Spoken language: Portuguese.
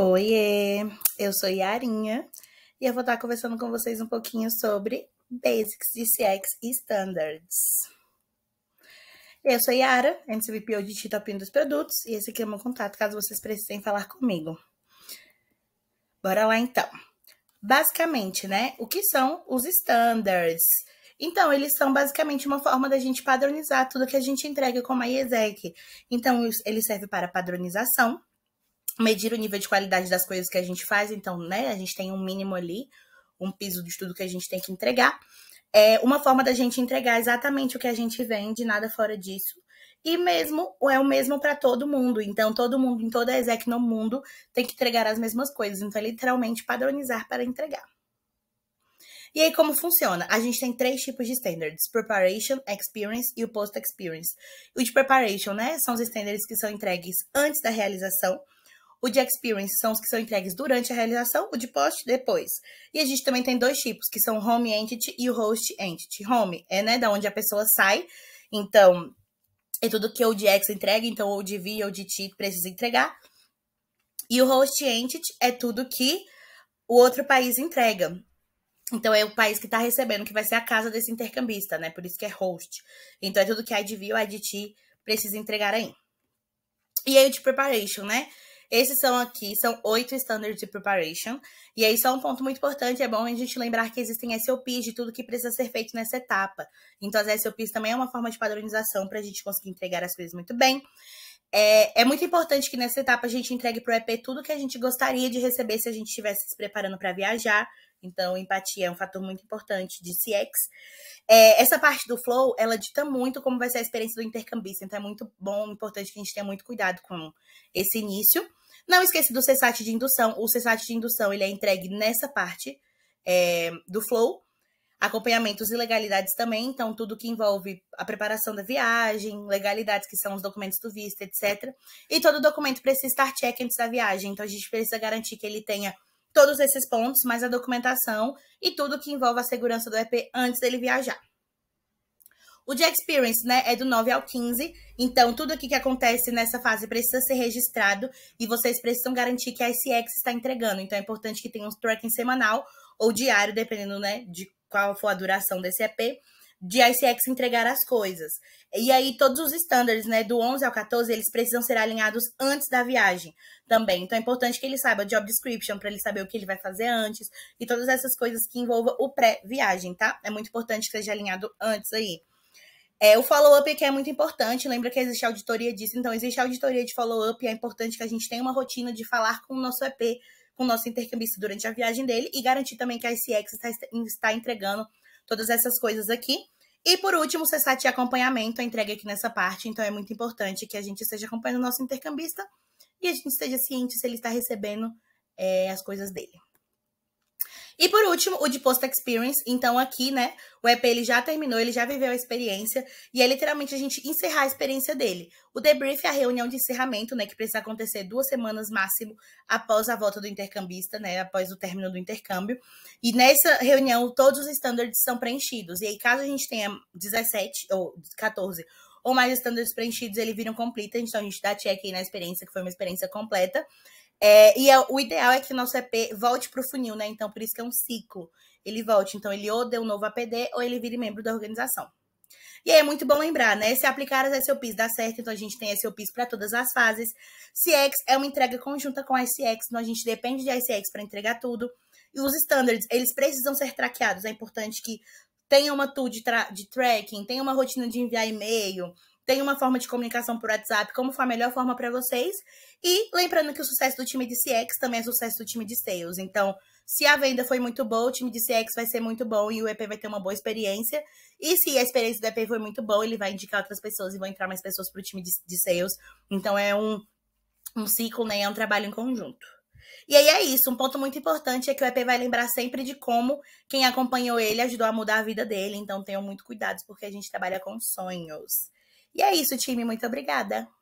Oiê, eu sou Yarinha e eu vou estar conversando com vocês um pouquinho sobre Basics de CX e Standards. Eu sou Yara, MCVP de Titopinho dos Produtos, e esse aqui é o meu contato caso vocês precisem falar comigo. Bora lá então. Basicamente, né, o que são os standards? Então, eles são basicamente uma forma da gente padronizar tudo que a gente entrega como a IESEC. Então, eles servem para padronização, medir o nível de qualidade das coisas que a gente faz, então, né, a gente tem um mínimo ali, um piso de tudo que a gente tem que entregar. É uma forma da gente entregar exatamente o que a gente vende, nada fora disso. E mesmo é o mesmo para todo mundo. Então, todo mundo, em toda a exec no mundo, tem que entregar as mesmas coisas. Então, é literalmente padronizar para entregar. E aí, como funciona? A gente tem três tipos de standards: preparation, experience e o post-experience. O de preparation, né? São os standards que são entregues antes da realização o de experience são os que são entregues durante a realização, o de post depois. E a gente também tem dois tipos, que são o home entity e o host entity. Home é, né, da onde a pessoa sai. Então, é tudo que o DX entrega, então o DV ou o DT precisa entregar. E o host entity é tudo que o outro país entrega. Então é o país que está recebendo, que vai ser a casa desse intercambista, né? Por isso que é host. Então é tudo que a é IDV ou a é IDT precisa entregar aí. E aí o de preparation, né? Esses são aqui, são oito standards de preparation. E aí, só um ponto muito importante, é bom a gente lembrar que existem SOPs de tudo que precisa ser feito nessa etapa. Então, as SOPs também é uma forma de padronização para a gente conseguir entregar as coisas muito bem. É, é, muito importante que nessa etapa a gente entregue para o EP tudo que a gente gostaria de receber se a gente estivesse se preparando para viajar. Então, empatia é um fator muito importante de CX. É, essa parte do flow, ela dita muito como vai ser a experiência do intercambista. Então, é muito bom, importante que a gente tenha muito cuidado com esse início. Não esqueça do CSAT de indução. O CSAT de indução, ele é entregue nessa parte é, do flow. Acompanhamentos e legalidades também. Então, tudo que envolve a preparação da viagem, legalidades que são os documentos do visto, etc. E todo documento precisa estar check antes da viagem. Então, a gente precisa garantir que ele tenha todos esses pontos, mais a documentação e tudo que envolve a segurança do EP antes dele viajar. O Jack experience, né, é do 9 ao 15, então tudo aqui que acontece nessa fase precisa ser registrado e vocês precisam garantir que a ICX está entregando. Então é importante que tenha um tracking semanal ou diário, dependendo, né, de qual for a duração desse EP de ICX entregar as coisas. E aí todos os standards, né, do 11 ao 14, eles precisam ser alinhados antes da viagem também. Então é importante que ele saiba job description para ele saber o que ele vai fazer antes e todas essas coisas que envolvam o pré-viagem, tá? É muito importante que seja alinhado antes aí. É, o follow-up aqui é muito importante, lembra que existe auditoria disso, então existe auditoria de follow-up, é importante que a gente tenha uma rotina de falar com o nosso EP, com o nosso intercambista durante a viagem dele e garantir também que a ICX está, está entregando todas essas coisas aqui. E por último, Cessate CSAT de acompanhamento a entrega aqui nessa parte, então é muito importante que a gente esteja acompanhando o nosso intercambista e a gente esteja ciente se ele está recebendo é, as coisas dele. E por último, o de post experience. Então aqui, né, o EP ele já terminou, ele já viveu a experiência e é literalmente a gente encerrar a experiência dele. O debrief é a reunião de encerramento, né, que precisa acontecer duas semanas máximo após a volta do intercambista, né, após o término do intercâmbio. E nessa reunião todos os standards são preenchidos. E aí caso a gente tenha 17 ou 14 ou mais standards preenchidos, ele vira um complete, então a gente dá check aí na experiência, que foi uma experiência completa. É, e é, o ideal é que o nosso EP volte para o funil, né? Então, por isso que é um ciclo. Ele volte. Então, ele ou deu um novo APD ou ele vire membro da organização. E aí é muito bom lembrar, né? Se aplicar as SOPs dá certo, então a gente tem SOPs para todas as fases. CX é uma entrega conjunta com a SX, então a gente depende de SX para entregar tudo. E os standards, eles precisam ser traqueados. É importante que tenha uma tool de, tra de tracking, tenha uma rotina de enviar e-mail, tem uma forma de comunicação por WhatsApp, como foi a melhor forma para vocês. E lembrando que o sucesso do time de CX também é sucesso do time de Sales. Então, se a venda foi muito boa, o time de CX vai ser muito bom e o EP vai ter uma boa experiência. E se a experiência do EP foi muito boa, ele vai indicar outras pessoas e vão entrar mais pessoas para o time de, de Sales. Então, é um, um ciclo, né? É um trabalho em conjunto. E aí é isso, um ponto muito importante é que o EP vai lembrar sempre de como quem acompanhou ele ajudou a mudar a vida dele, então tenham muito cuidado porque a gente trabalha com sonhos. E é isso, time. Muito obrigada.